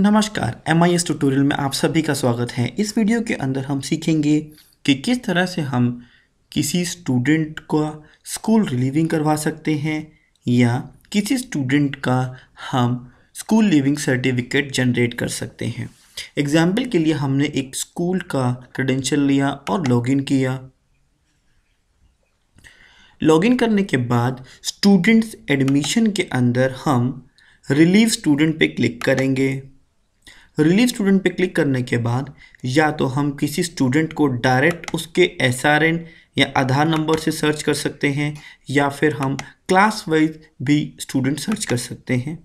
नमस्कार M I S tutorial में आप सभी का स्वागत है इस वीडियो के अंदर हम सीखेंगे कि किस तरह से हम किसी स्टूडेंट का स्कूल रिलीविंग करवा सकते हैं या किसी स्टूडेंट का हम स्कूल लिविंग सर्टिफिकेट जनरेट कर सकते हैं एग्जाम्पल के लिए हमने एक स्कूल का क्रेडेंशियल लिया और लॉगिन किया लॉगिन करने के बाद स्टूडेंट्स एडमिशन के अंदर हम रिलीव स्टूडेंट पे क्लिक करेंगे रिलीव स्टूडेंट पे क्लिक करने के बाद या तो हम किसी स्टूडेंट को डायरेक्ट उसके एस या आधार नंबर से सर्च कर सकते हैं या फिर हम क्लास वाइज भी स्टूडेंट सर्च कर सकते हैं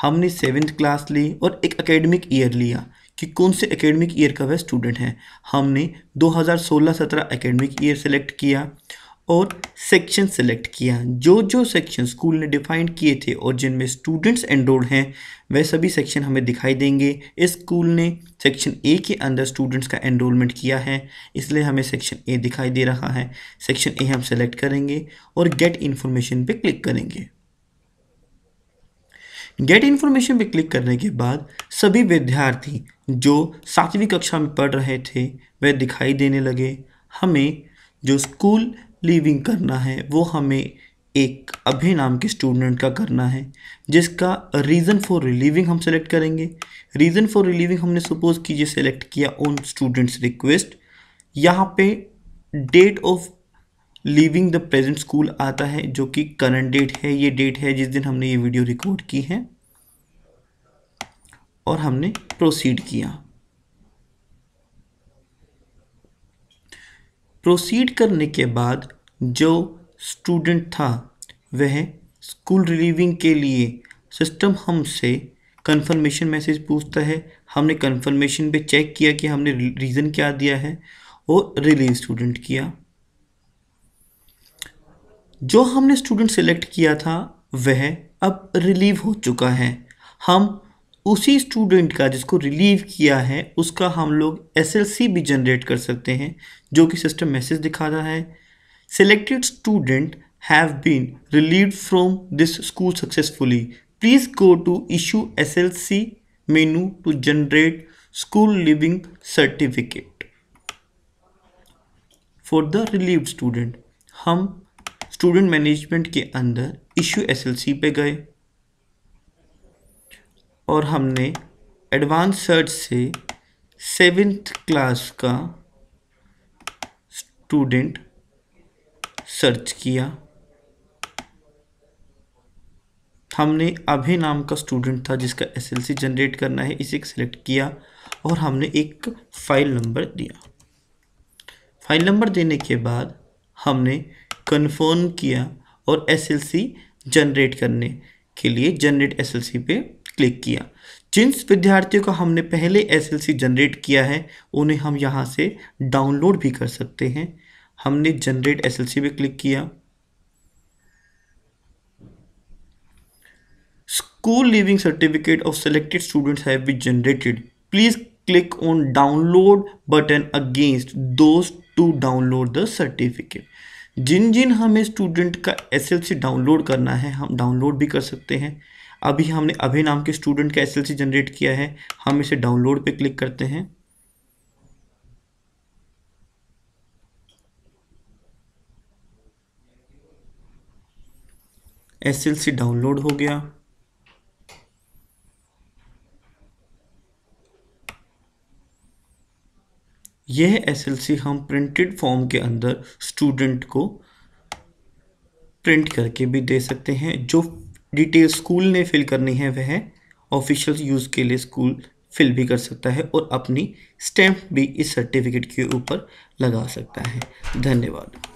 हमने सेवन्थ क्लास ली और एक एकेडमिक ईयर लिया कि कौन से एकेडमिक ईयर का वह स्टूडेंट है हमने 2016-17 एकेडमिक ईयर सेलेक्ट किया और सेक्शन सेलेक्ट किया जो जो सेक्शन स्कूल ने डिफाइन किए थे और जिनमें स्टूडेंट्स एनरोल्ड हैं वह सभी सेक्शन हमें दिखाई देंगे इस स्कूल ने सेक्शन ए के अंदर स्टूडेंट्स का एनरोलमेंट किया है इसलिए हमें सेक्शन ए दिखाई दे रहा है सेक्शन ए हम सेलेक्ट करेंगे और गेट इन्फॉर्मेशन पर क्लिक करेंगे गेट इन्फॉर्मेशन पर क्लिक करने के बाद सभी विद्यार्थी जो सातवीं कक्षा में पढ़ रहे थे वह दिखाई देने लगे हमें जो स्कूल लिविंग करना है वो हमें एक अभय नाम के स्टूडेंट का करना है जिसका रीज़न फॉर रिलीविंग हम सेलेक्ट करेंगे रीज़न फॉर रिलीविंग हमने सपोज कीजिए सेलेक्ट किया ऑन स्टूडेंट्स रिक्वेस्ट यहाँ पे date of leaving the present school आता है जो कि करंट डेट है ये डेट है जिस दिन हमने ये वीडियो रिकॉर्ड की है और हमने प्रोसीड किया प्रोसीड करने के बाद जो स्टूडेंट था वह स्कूल रिलीविंग के लिए सिस्टम हमसे कंफर्मेशन मैसेज पूछता है हमने कंफर्मेशन पे चेक किया कि हमने रीज़न क्या दिया है और रिलीव स्टूडेंट किया जो हमने स्टूडेंट सेलेक्ट किया था वह अब रिलीव हो चुका है हम उसी स्टूडेंट का जिसको रिलीव किया है उसका हम लोग एसएलसी भी जनरेट कर सकते हैं जो कि सिस्टम मैसेज दिखा रहा है selected student have been relieve from this school successfully please go to issue C menu to generate school leaving certificate for the relieve student हम स्टूडेंट मैनेजमेंट के अंदर इशू एसएलसी पे गए और हमने एडवांस सर्च से सेवेंथ क्लास का student search किया हमने अभी नाम का स्टूडेंट था जिसका एसएलसी जनरेट करना है इसे सेलेक्ट किया और हमने एक फ़ाइल नंबर दिया फाइल नंबर देने के बाद हमने कन्फर्म किया और एसएलसी जनरेट करने के लिए जनरेट एसएलसी पे क्लिक किया जिन विद्यार्थियों का हमने पहले एसएलसी जनरेट किया है उन्हें हम यहाँ से डाउनलोड भी कर सकते हैं हमने जनरेट एसएलसी पे क्लिक किया school leaving certificate of selected students have be generated please click on download button against दोस्त टू डाउनलोड द सर्टिफिकेट जिन जिन हमें स्टूडेंट का एसएलसी डाउनलोड करना है हम डाउनलोड भी कर सकते हैं अभी हमने अभय नाम के स्टूडेंट का एस जनरेट किया है हम इसे डाउनलोड पे क्लिक करते हैं सी डाउनलोड हो गया यह सी हम प्रिंटेड फॉर्म के अंदर स्टूडेंट को प्रिंट करके भी दे सकते हैं जो डिटेल स्कूल ने फिल करनी है वह ऑफिशियल यूज़ के लिए स्कूल फिल भी कर सकता है और अपनी स्टैंप भी इस सर्टिफिकेट के ऊपर लगा सकता है धन्यवाद